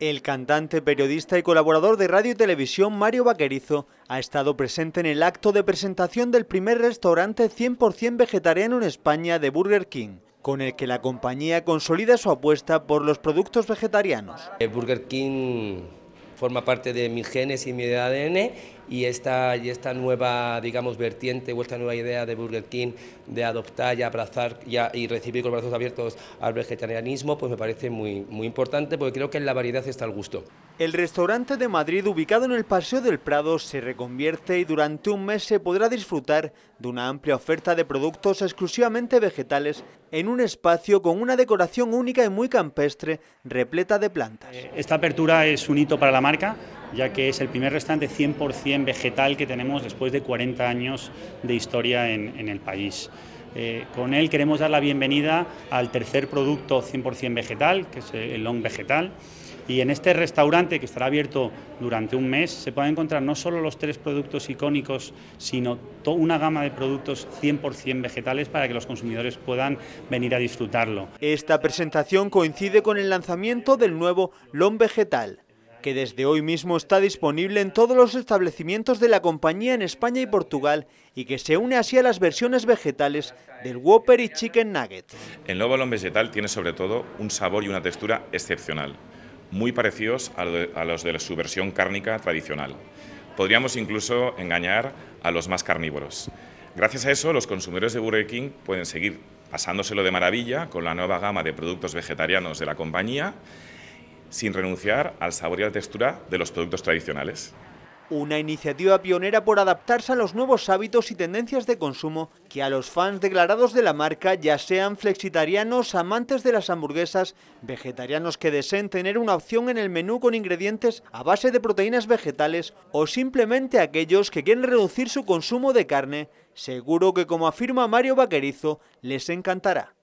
El cantante, periodista y colaborador de radio y televisión Mario Vaquerizo ha estado presente en el acto de presentación del primer restaurante 100% vegetariano en España de Burger King con el que la compañía consolida su apuesta por los productos vegetarianos. Eh, Burger King forma parte de mi genes y mi ADN y esta, esta nueva, digamos, vertiente o esta nueva idea de Burger King de adoptar y abrazar y, recibir con brazos abiertos al vegetarianismo, pues me parece muy, muy importante porque creo que en la variedad está el gusto. El restaurante de Madrid, ubicado en el Paseo del Prado, se reconvierte y durante un mes se podrá disfrutar de una amplia oferta de productos exclusivamente vegetales en un espacio con una decoración única y muy campestre, repleta de plantas. Eh, esta apertura es un hito para la marca ya que es el primer restaurante 100% vegetal que tenemos después de 40 años de historia en, el país. Eh, con él queremos dar la bienvenida al tercer producto 100% vegetal, que es el long vegetal. Y en este restaurante, que estará abierto durante un mes, se pueden encontrar no solo los tres productos icónicos, sino toda una gama de productos 100% vegetales para que los consumidores puedan venir a disfrutarlo. Esta presentación coincide con el lanzamiento del nuevo Long Vegetal, que desde hoy mismo está disponible en todos los establecimientos de la compañía en España y Portugal y que se une así a las versiones vegetales del Whopper y Chicken Nugget. El nuevo balón vegetal tiene sobre todo un sabor y una textura excepcional, muy parecidos a los de su versión cárnica tradicional. Podríamos incluso engañar a los más carnívoros. Gracias a eso, los consumidores de Burger King pueden seguir pasándoselo de maravilla con la nueva gama de productos vegetarianos de la compañía sin renunciar al sabor y a la textura de los productos tradicionales. Una iniciativa pionera por adaptarse a los nuevos hábitos y tendencias de consumo que a los fans declarados de la marca, ya sean flexitarianos, amantes de las hamburguesas, vegetarianos que deseen tener una opción en el menú con ingredientes a base de proteínas vegetales o simplemente aquellos que quieren reducir su consumo de carne, seguro que como afirma Mario Vaquerizo, les encantará.